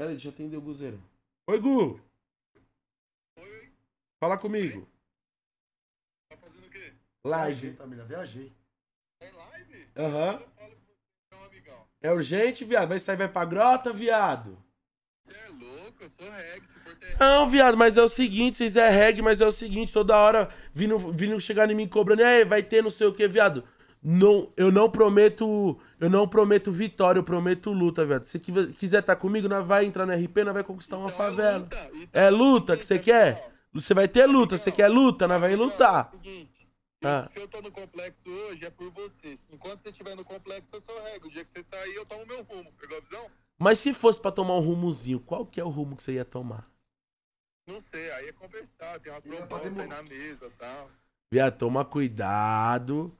Peraí, deixa eu atender o Guzeiro. Oi, Gu! Oi. Fala comigo. Tá fazendo o quê? Live. Viajei, família, viajei. É live? Aham. Uhum. É urgente, viado. Vai sair, vai pra grota, viado. Você é louco, eu sou reggae, se for ter... Não, viado, mas é o seguinte, vocês é reggae, mas é o seguinte, toda hora vindo, vindo chegar em mim cobrando, aí vai ter não sei o que, viado. Não, eu não prometo, eu não prometo vitória, eu prometo luta, velho. Se quiser estar tá comigo, nós vai entrar na RP, nós vai conquistar então uma favela. É luta, então é luta tá é que você tá quer? Você vai ter tá luta, você quer luta, nós vai lutar. É o seguinte, ah. se eu tô no complexo hoje é por vocês. Enquanto você estiver no complexo, eu sou rego. O dia que você sair, eu tomo meu rumo, pegou a visão? Mas se fosse pra tomar um rumozinho, qual que é o rumo que você ia tomar? Não sei, aí é conversar, tem umas propostas aí na mesa e tal. Viado, toma cuidado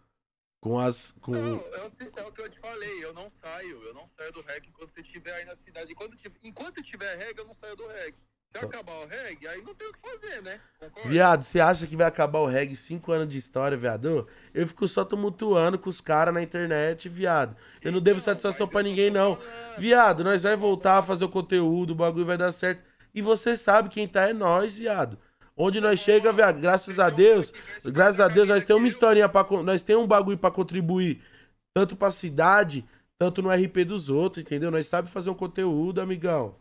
com as. Com... Não, é o, é o que eu te falei, eu não saio, eu não saio do reggae enquanto você estiver aí na cidade. Enquanto, enquanto tiver reggae, eu não saio do reggae. Se tá. acabar o reggae, aí não tem o que fazer, né? Concordo? Viado, você acha que vai acabar o reggae cinco anos de história, viado? Eu fico só tumultuando com os caras na internet, viado. Eu não devo então, satisfação para ninguém, não. É. Viado, nós vai voltar a fazer o conteúdo, o bagulho vai dar certo. E você sabe quem tá é nós, viado. Onde nós chega, velho, graças a Deus, graças a Deus nós temos uma historinha para nós temos um bagulho para contribuir tanto para a cidade, tanto no RP dos outros, entendeu? Nós sabe fazer um conteúdo, amigão.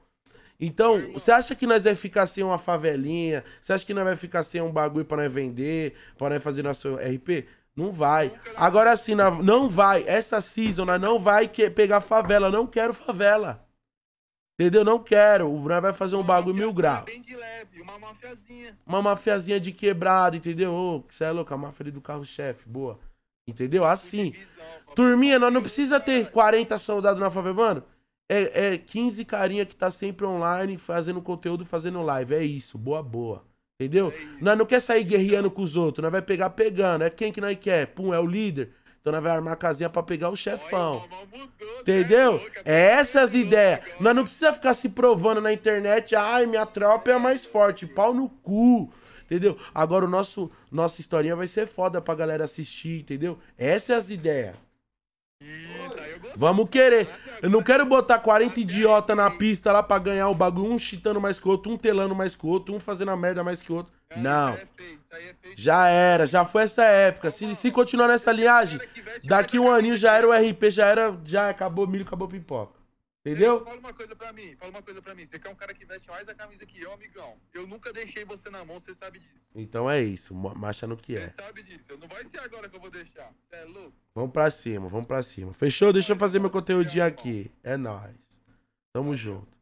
Então, você acha que nós vai ficar sem uma favelinha? Você acha que nós vai ficar sem um bagulho para nós vender, para nós fazer nosso RP? Não vai. Agora sim, não vai. Essa season não vai pegar favela. Não quero favela. Entendeu? Não quero. O Bran vai fazer um uma bagulho mil graus. Bem de leve, uma mafiazinha. Uma mafiazinha de quebrado, entendeu? Ô, que você é louco, a máfia ali do carro-chefe, boa. Entendeu? Assim. É Turminha, nós não precisa ter 40 é soldados na favela, mano. É, é 15 carinha que tá sempre online, fazendo conteúdo, fazendo live. É isso, boa, boa. Entendeu? É nós não quer sair então, guerreando com os outros, nós vai pegar pegando. É quem que nós quer? Pum, é o líder. Então nós vai armar a casinha pra pegar o chefão. Tá é entendeu? É, é essas é ideias. Nós não precisa ficar se provando na internet. Ai, minha tropa é a mais forte. Pau no cu. Entendeu? Agora o nosso nossa historinha vai ser foda pra galera assistir, entendeu? Essas é as ideias. Vamos querer. Eu não quero botar 40 idiota na pista lá pra ganhar o bagulho, um chitando mais que o outro, um telando mais que o outro, um fazendo a merda mais que o outro. É não. É já era, já foi essa época. Se, se continuar nessa linhagem, daqui um aninho já era o RP, já era. Já acabou milho, acabou pipoca. Entendeu? Fala uma coisa pra mim, fala uma coisa pra mim. Você quer um cara que veste mais a camisa que eu, amigão. Eu nunca deixei você na mão, você sabe disso. Então é isso, marcha no que é. Você sabe disso, não vai ser agora que eu vou deixar. Você é louco? Vamos pra cima, vamos pra cima. Fechou? Deixa eu fazer meu conteúdo aqui. É nóis. Tamo junto.